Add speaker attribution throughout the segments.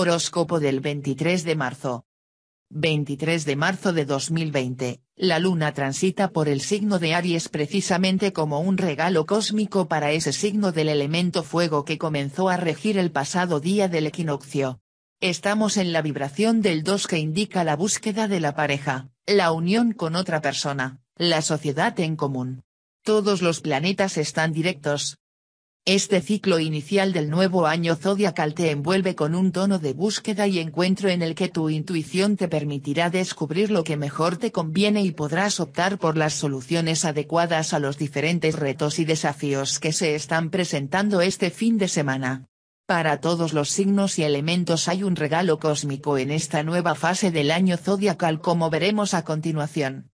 Speaker 1: Horóscopo del 23 de marzo. 23 de marzo de 2020, la luna transita por el signo de Aries precisamente como un regalo cósmico para ese signo del elemento fuego que comenzó a regir el pasado día del equinoccio. Estamos en la vibración del 2 que indica la búsqueda de la pareja, la unión con otra persona, la sociedad en común. Todos los planetas están directos, este ciclo inicial del nuevo año zodiacal te envuelve con un tono de búsqueda y encuentro en el que tu intuición te permitirá descubrir lo que mejor te conviene y podrás optar por las soluciones adecuadas a los diferentes retos y desafíos que se están presentando este fin de semana. Para todos los signos y elementos hay un regalo cósmico en esta nueva fase del año zodiacal como veremos a continuación.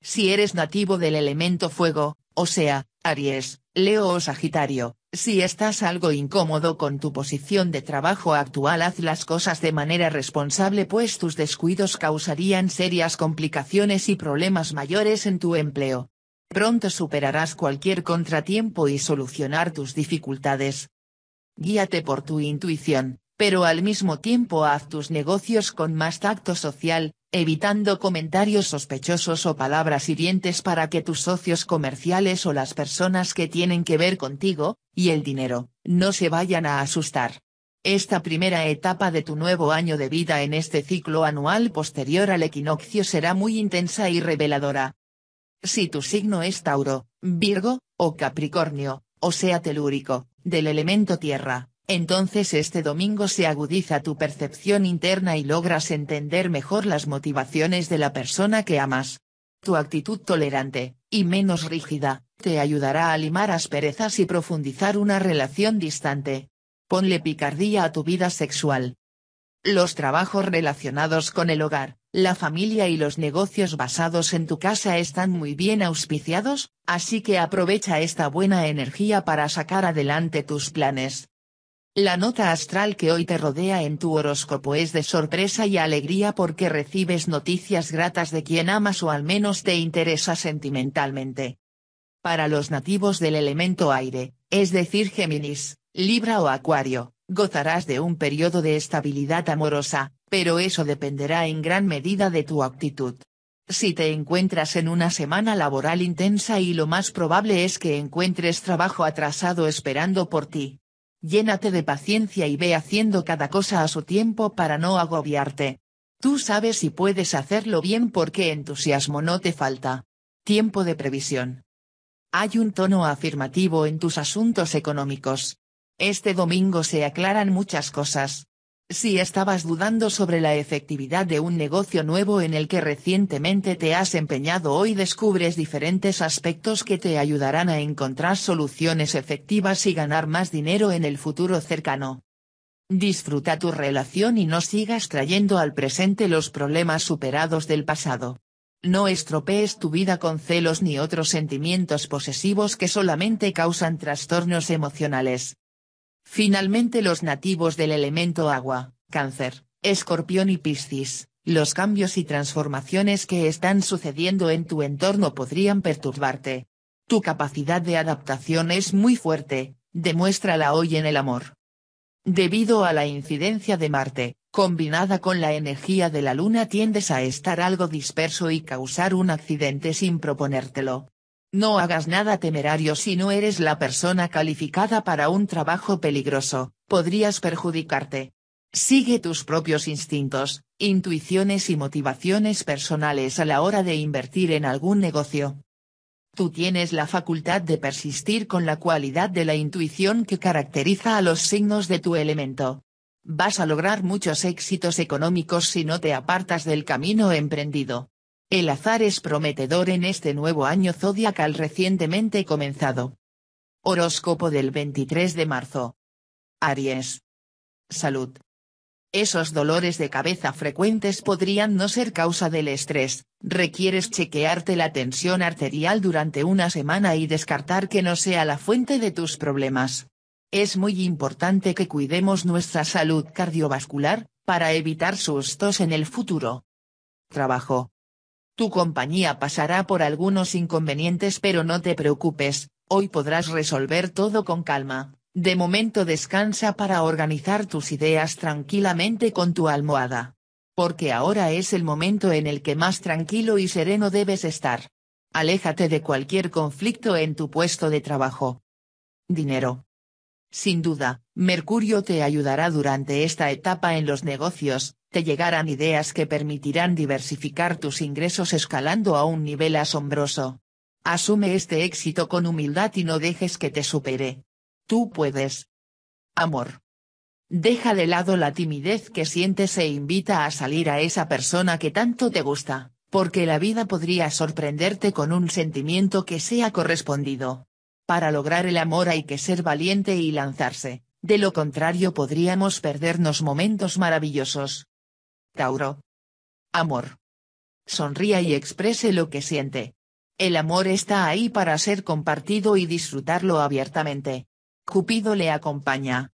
Speaker 1: Si eres nativo del elemento fuego, o sea, Aries, Leo o Sagitario, si estás algo incómodo con tu posición de trabajo actual haz las cosas de manera responsable pues tus descuidos causarían serias complicaciones y problemas mayores en tu empleo. Pronto superarás cualquier contratiempo y solucionar tus dificultades. Guíate por tu intuición pero al mismo tiempo haz tus negocios con más tacto social, evitando comentarios sospechosos o palabras hirientes para que tus socios comerciales o las personas que tienen que ver contigo, y el dinero, no se vayan a asustar. Esta primera etapa de tu nuevo año de vida en este ciclo anual posterior al equinoccio será muy intensa y reveladora. Si tu signo es Tauro, Virgo, o Capricornio, o sea telúrico, del elemento tierra, entonces este domingo se agudiza tu percepción interna y logras entender mejor las motivaciones de la persona que amas. Tu actitud tolerante, y menos rígida, te ayudará a limar asperezas y profundizar una relación distante. Ponle picardía a tu vida sexual. Los trabajos relacionados con el hogar, la familia y los negocios basados en tu casa están muy bien auspiciados, así que aprovecha esta buena energía para sacar adelante tus planes. La nota astral que hoy te rodea en tu horóscopo es de sorpresa y alegría porque recibes noticias gratas de quien amas o al menos te interesa sentimentalmente. Para los nativos del elemento aire, es decir Géminis, Libra o Acuario, gozarás de un periodo de estabilidad amorosa, pero eso dependerá en gran medida de tu actitud. Si te encuentras en una semana laboral intensa y lo más probable es que encuentres trabajo atrasado esperando por ti, llénate de paciencia y ve haciendo cada cosa a su tiempo para no agobiarte. Tú sabes si puedes hacerlo bien porque entusiasmo no te falta. Tiempo de previsión. Hay un tono afirmativo en tus asuntos económicos. Este domingo se aclaran muchas cosas. Si estabas dudando sobre la efectividad de un negocio nuevo en el que recientemente te has empeñado hoy descubres diferentes aspectos que te ayudarán a encontrar soluciones efectivas y ganar más dinero en el futuro cercano. Disfruta tu relación y no sigas trayendo al presente los problemas superados del pasado. No estropees tu vida con celos ni otros sentimientos posesivos que solamente causan trastornos emocionales. Finalmente los nativos del elemento agua, cáncer, escorpión y piscis, los cambios y transformaciones que están sucediendo en tu entorno podrían perturbarte. Tu capacidad de adaptación es muy fuerte, demuéstrala hoy en el amor. Debido a la incidencia de Marte, combinada con la energía de la Luna tiendes a estar algo disperso y causar un accidente sin proponértelo. No hagas nada temerario si no eres la persona calificada para un trabajo peligroso, podrías perjudicarte. Sigue tus propios instintos, intuiciones y motivaciones personales a la hora de invertir en algún negocio. Tú tienes la facultad de persistir con la cualidad de la intuición que caracteriza a los signos de tu elemento. Vas a lograr muchos éxitos económicos si no te apartas del camino emprendido. El azar es prometedor en este nuevo año zodiacal recientemente comenzado. Horóscopo del 23 de marzo. Aries. Salud. Esos dolores de cabeza frecuentes podrían no ser causa del estrés, requieres chequearte la tensión arterial durante una semana y descartar que no sea la fuente de tus problemas. Es muy importante que cuidemos nuestra salud cardiovascular, para evitar sustos en el futuro. Trabajo. Tu compañía pasará por algunos inconvenientes pero no te preocupes, hoy podrás resolver todo con calma. De momento descansa para organizar tus ideas tranquilamente con tu almohada. Porque ahora es el momento en el que más tranquilo y sereno debes estar. Aléjate de cualquier conflicto en tu puesto de trabajo. Dinero. Sin duda, Mercurio te ayudará durante esta etapa en los negocios, te llegarán ideas que permitirán diversificar tus ingresos escalando a un nivel asombroso. Asume este éxito con humildad y no dejes que te supere. Tú puedes. Amor. Deja de lado la timidez que sientes e invita a salir a esa persona que tanto te gusta, porque la vida podría sorprenderte con un sentimiento que sea correspondido. Para lograr el amor hay que ser valiente y lanzarse, de lo contrario podríamos perdernos momentos maravillosos. Tauro. Amor. Sonría y exprese lo que siente. El amor está ahí para ser compartido y disfrutarlo abiertamente. Cupido le acompaña.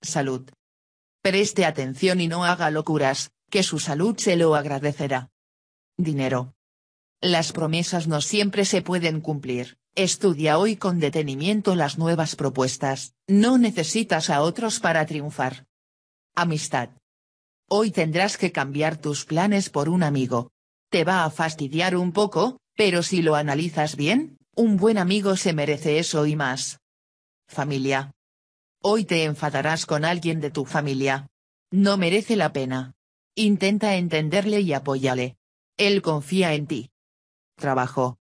Speaker 1: Salud. Preste atención y no haga locuras, que su salud se lo agradecerá. Dinero. Las promesas no siempre se pueden cumplir, estudia hoy con detenimiento las nuevas propuestas, no necesitas a otros para triunfar. Amistad. Hoy tendrás que cambiar tus planes por un amigo. Te va a fastidiar un poco, pero si lo analizas bien, un buen amigo se merece eso y más. Familia. Hoy te enfadarás con alguien de tu familia. No merece la pena. Intenta entenderle y apóyale. Él confía en ti. Trabajo.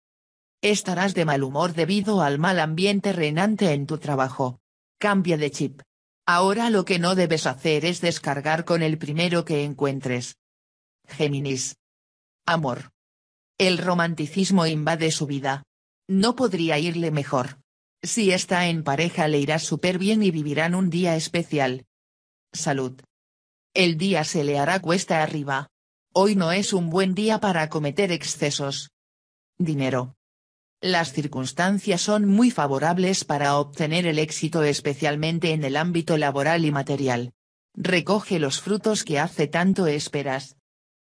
Speaker 1: Estarás de mal humor debido al mal ambiente reinante en tu trabajo. Cambia de chip. Ahora lo que no debes hacer es descargar con el primero que encuentres. Géminis. Amor. El romanticismo invade su vida. No podría irle mejor. Si está en pareja le irá súper bien y vivirán un día especial. Salud. El día se le hará cuesta arriba. Hoy no es un buen día para cometer excesos. Dinero. Las circunstancias son muy favorables para obtener el éxito especialmente en el ámbito laboral y material. Recoge los frutos que hace tanto esperas.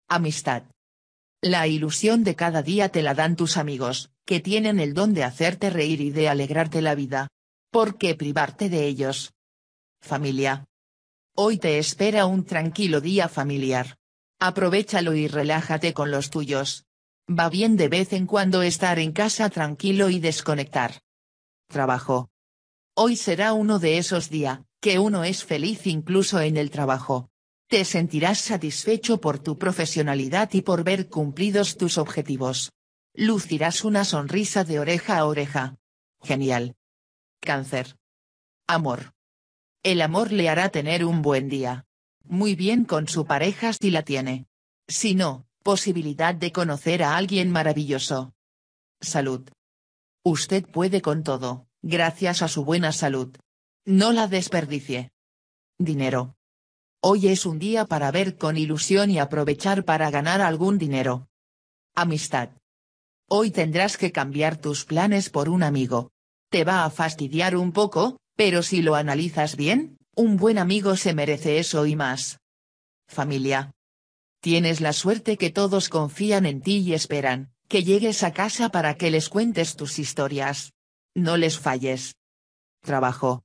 Speaker 1: Amistad. La ilusión de cada día te la dan tus amigos, que tienen el don de hacerte reír y de alegrarte la vida. ¿Por qué privarte de ellos? Familia. Hoy te espera un tranquilo día familiar. Aprovechalo y relájate con los tuyos. Va bien de vez en cuando estar en casa tranquilo y desconectar. Trabajo. Hoy será uno de esos días, que uno es feliz incluso en el trabajo. Te sentirás satisfecho por tu profesionalidad y por ver cumplidos tus objetivos. Lucirás una sonrisa de oreja a oreja. Genial. Cáncer. Amor. El amor le hará tener un buen día. Muy bien con su pareja si la tiene. Si no, Posibilidad de conocer a alguien maravilloso. Salud. Usted puede con todo, gracias a su buena salud. No la desperdicie. Dinero. Hoy es un día para ver con ilusión y aprovechar para ganar algún dinero. Amistad. Hoy tendrás que cambiar tus planes por un amigo. Te va a fastidiar un poco, pero si lo analizas bien, un buen amigo se merece eso y más. Familia. Tienes la suerte que todos confían en ti y esperan, que llegues a casa para que les cuentes tus historias. No les falles. Trabajo.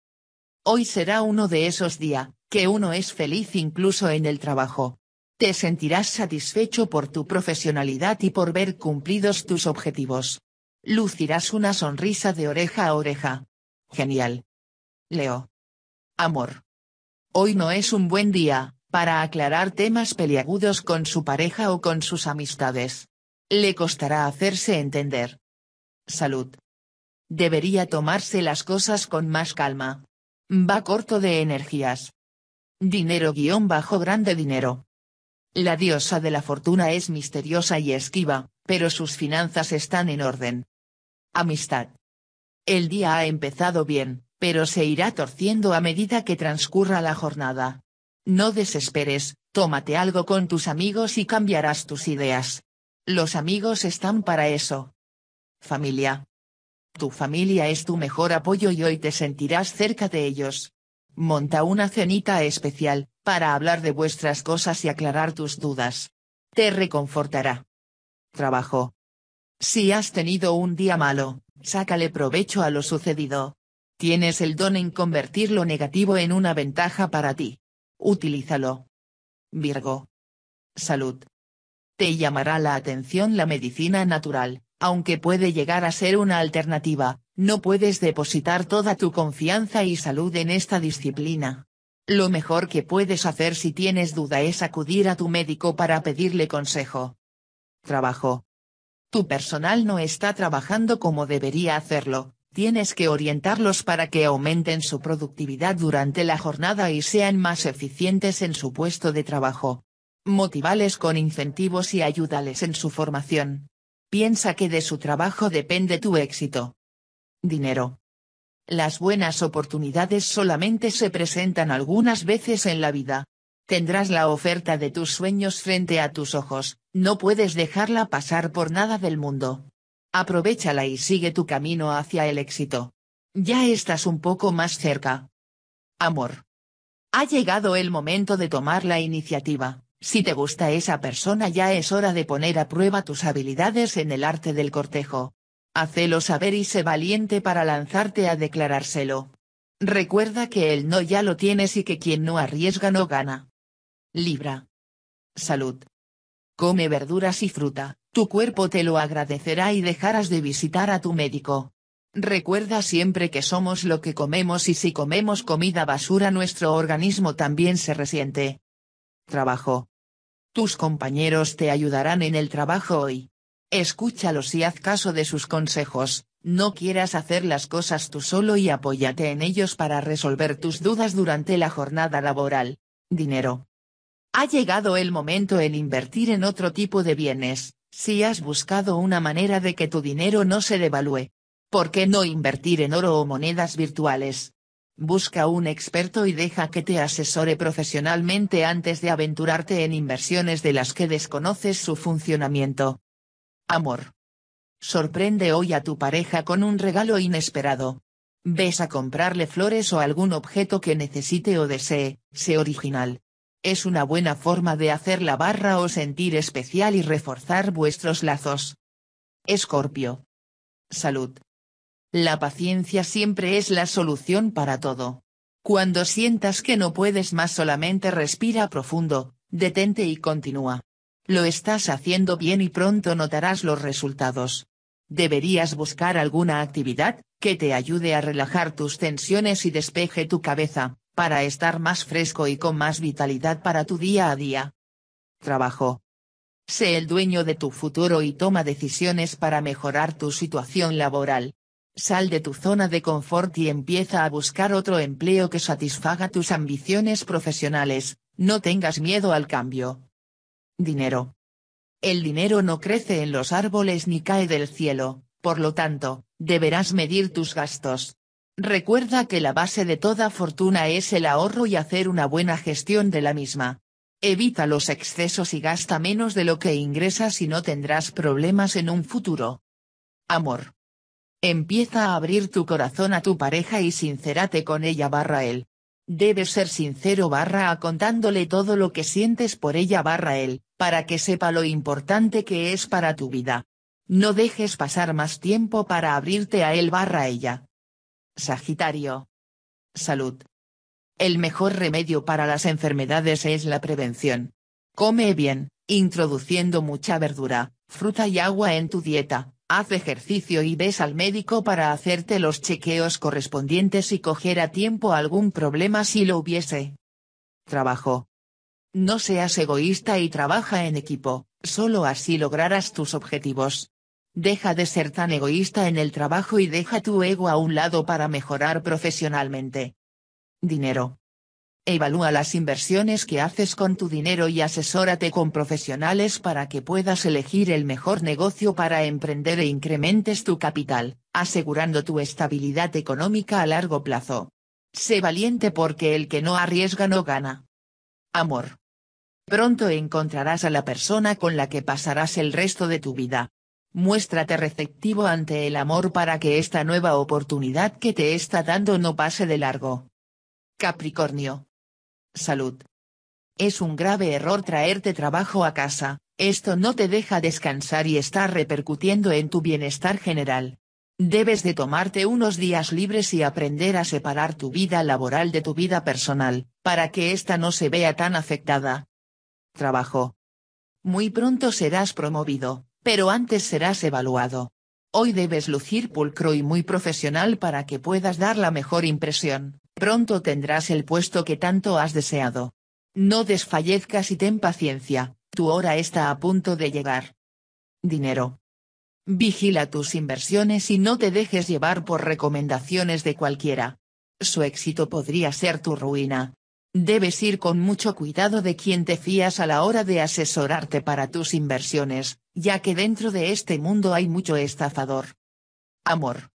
Speaker 1: Hoy será uno de esos días, que uno es feliz incluso en el trabajo. Te sentirás satisfecho por tu profesionalidad y por ver cumplidos tus objetivos. Lucirás una sonrisa de oreja a oreja. Genial. Leo. Amor. Hoy no es un buen día, para aclarar temas peliagudos con su pareja o con sus amistades. Le costará hacerse entender. Salud. Debería tomarse las cosas con más calma. Va corto de energías. Dinero guión bajo grande dinero. La diosa de la fortuna es misteriosa y esquiva, pero sus finanzas están en orden. Amistad. El día ha empezado bien, pero se irá torciendo a medida que transcurra la jornada. No desesperes, tómate algo con tus amigos y cambiarás tus ideas. Los amigos están para eso. Familia. Tu familia es tu mejor apoyo y hoy te sentirás cerca de ellos. Monta una cenita especial, para hablar de vuestras cosas y aclarar tus dudas. Te reconfortará. Trabajo. Si has tenido un día malo, sácale provecho a lo sucedido. Tienes el don en convertir lo negativo en una ventaja para ti utilízalo. Virgo. Salud. Te llamará la atención la medicina natural, aunque puede llegar a ser una alternativa, no puedes depositar toda tu confianza y salud en esta disciplina. Lo mejor que puedes hacer si tienes duda es acudir a tu médico para pedirle consejo. Trabajo. Tu personal no está trabajando como debería hacerlo, tienes que orientarlos para que aumenten su productividad durante la jornada y sean más eficientes en su puesto de trabajo. Motivales con incentivos y ayúdales en su formación. Piensa que de su trabajo depende tu éxito. Dinero. Las buenas oportunidades solamente se presentan algunas veces en la vida. Tendrás la oferta de tus sueños frente a tus ojos, no puedes dejarla pasar por nada del mundo. Aprovechala y sigue tu camino hacia el éxito. Ya estás un poco más cerca. Amor. Ha llegado el momento de tomar la iniciativa. Si te gusta esa persona ya es hora de poner a prueba tus habilidades en el arte del cortejo. Hacelo saber y sé valiente para lanzarte a declarárselo. Recuerda que el no ya lo tienes y que quien no arriesga no gana. Libra. Salud. Come verduras y fruta, tu cuerpo te lo agradecerá y dejarás de visitar a tu médico. Recuerda siempre que somos lo que comemos y si comemos comida basura nuestro organismo también se resiente. Trabajo. Tus compañeros te ayudarán en el trabajo hoy. Escúchalos y haz caso de sus consejos, no quieras hacer las cosas tú solo y apóyate en ellos para resolver tus dudas durante la jornada laboral. Dinero. Ha llegado el momento en invertir en otro tipo de bienes, si has buscado una manera de que tu dinero no se devalúe. ¿Por qué no invertir en oro o monedas virtuales? Busca un experto y deja que te asesore profesionalmente antes de aventurarte en inversiones de las que desconoces su funcionamiento. Amor. Sorprende hoy a tu pareja con un regalo inesperado. Ves a comprarle flores o algún objeto que necesite o desee, sé original es una buena forma de hacer la barra o sentir especial y reforzar vuestros lazos. Escorpio. Salud. La paciencia siempre es la solución para todo. Cuando sientas que no puedes más solamente respira profundo, detente y continúa. Lo estás haciendo bien y pronto notarás los resultados. Deberías buscar alguna actividad, que te ayude a relajar tus tensiones y despeje tu cabeza para estar más fresco y con más vitalidad para tu día a día. Trabajo. Sé el dueño de tu futuro y toma decisiones para mejorar tu situación laboral. Sal de tu zona de confort y empieza a buscar otro empleo que satisfaga tus ambiciones profesionales, no tengas miedo al cambio. Dinero. El dinero no crece en los árboles ni cae del cielo, por lo tanto, deberás medir tus gastos. Recuerda que la base de toda fortuna es el ahorro y hacer una buena gestión de la misma. Evita los excesos y gasta menos de lo que ingresas y no tendrás problemas en un futuro. Amor. Empieza a abrir tu corazón a tu pareja y sincérate con ella barra él. Debes ser sincero barra a contándole todo lo que sientes por ella barra él, para que sepa lo importante que es para tu vida. No dejes pasar más tiempo para abrirte a él barra ella. Sagitario. Salud. El mejor remedio para las enfermedades es la prevención. Come bien, introduciendo mucha verdura, fruta y agua en tu dieta, haz ejercicio y ves al médico para hacerte los chequeos correspondientes y coger a tiempo algún problema si lo hubiese. Trabajo. No seas egoísta y trabaja en equipo, solo así lograrás tus objetivos. Deja de ser tan egoísta en el trabajo y deja tu ego a un lado para mejorar profesionalmente. Dinero. Evalúa las inversiones que haces con tu dinero y asesórate con profesionales para que puedas elegir el mejor negocio para emprender e incrementes tu capital, asegurando tu estabilidad económica a largo plazo. Sé valiente porque el que no arriesga no gana. Amor. Pronto encontrarás a la persona con la que pasarás el resto de tu vida muéstrate receptivo ante el amor para que esta nueva oportunidad que te está dando no pase de largo. Capricornio. Salud. Es un grave error traerte trabajo a casa, esto no te deja descansar y está repercutiendo en tu bienestar general. Debes de tomarte unos días libres y aprender a separar tu vida laboral de tu vida personal, para que ésta no se vea tan afectada. Trabajo. Muy pronto serás promovido, pero antes serás evaluado. Hoy debes lucir pulcro y muy profesional para que puedas dar la mejor impresión. Pronto tendrás el puesto que tanto has deseado. No desfallezcas y ten paciencia, tu hora está a punto de llegar. Dinero. Vigila tus inversiones y no te dejes llevar por recomendaciones de cualquiera. Su éxito podría ser tu ruina. Debes ir con mucho cuidado de quien te fías a la hora de asesorarte para tus inversiones, ya que dentro de este mundo hay mucho estafador. Amor.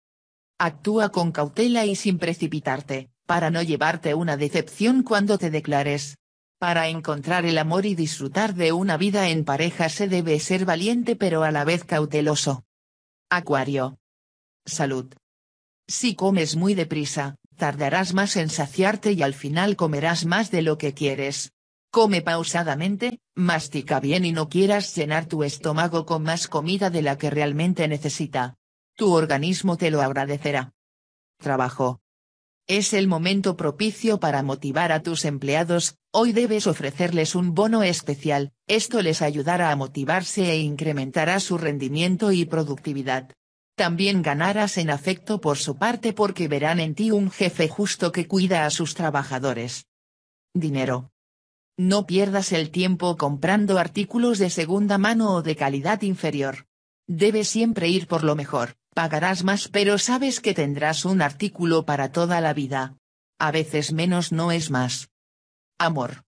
Speaker 1: Actúa con cautela y sin precipitarte, para no llevarte una decepción cuando te declares. Para encontrar el amor y disfrutar de una vida en pareja se debe ser valiente pero a la vez cauteloso. Acuario. Salud. Si comes muy deprisa, tardarás más en saciarte y al final comerás más de lo que quieres. Come pausadamente, mastica bien y no quieras llenar tu estómago con más comida de la que realmente necesita. Tu organismo te lo agradecerá. Trabajo. Es el momento propicio para motivar a tus empleados, hoy debes ofrecerles un bono especial, esto les ayudará a motivarse e incrementará su rendimiento y productividad. También ganarás en afecto por su parte porque verán en ti un jefe justo que cuida a sus trabajadores. Dinero. No pierdas el tiempo comprando artículos de segunda mano o de calidad inferior. Debes siempre ir por lo mejor, pagarás más pero sabes que tendrás un artículo para toda la vida. A veces menos no es más. Amor.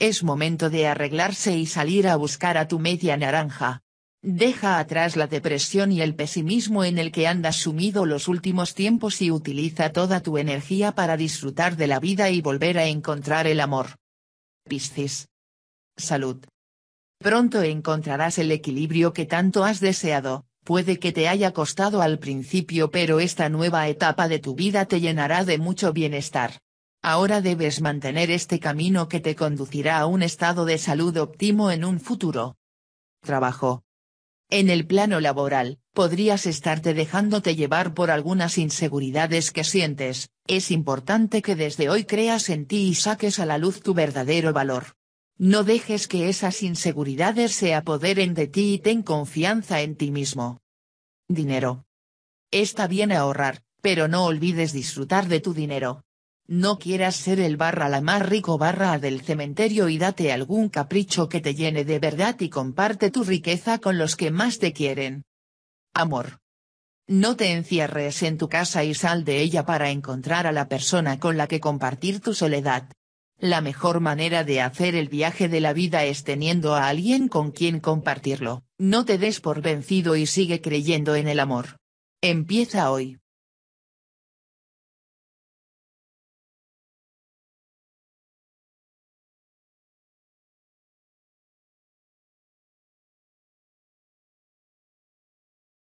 Speaker 1: Es momento de arreglarse y salir a buscar a tu media naranja. Deja atrás la depresión y el pesimismo en el que andas sumido los últimos tiempos y utiliza toda tu energía para disfrutar de la vida y volver a encontrar el amor. Piscis. Salud. Pronto encontrarás el equilibrio que tanto has deseado, puede que te haya costado al principio pero esta nueva etapa de tu vida te llenará de mucho bienestar. Ahora debes mantener este camino que te conducirá a un estado de salud óptimo en un futuro. Trabajo. En el plano laboral, podrías estarte dejándote llevar por algunas inseguridades que sientes, es importante que desde hoy creas en ti y saques a la luz tu verdadero valor. No dejes que esas inseguridades se apoderen de ti y ten confianza en ti mismo. Dinero. Está bien ahorrar, pero no olvides disfrutar de tu dinero. No quieras ser el barra la más rico barra del cementerio y date algún capricho que te llene de verdad y comparte tu riqueza con los que más te quieren. Amor. No te encierres en tu casa y sal de ella para encontrar a la persona con la que compartir tu soledad. La mejor manera de hacer el viaje de la vida es teniendo a alguien con quien compartirlo, no te des por vencido y sigue creyendo en el amor. Empieza hoy.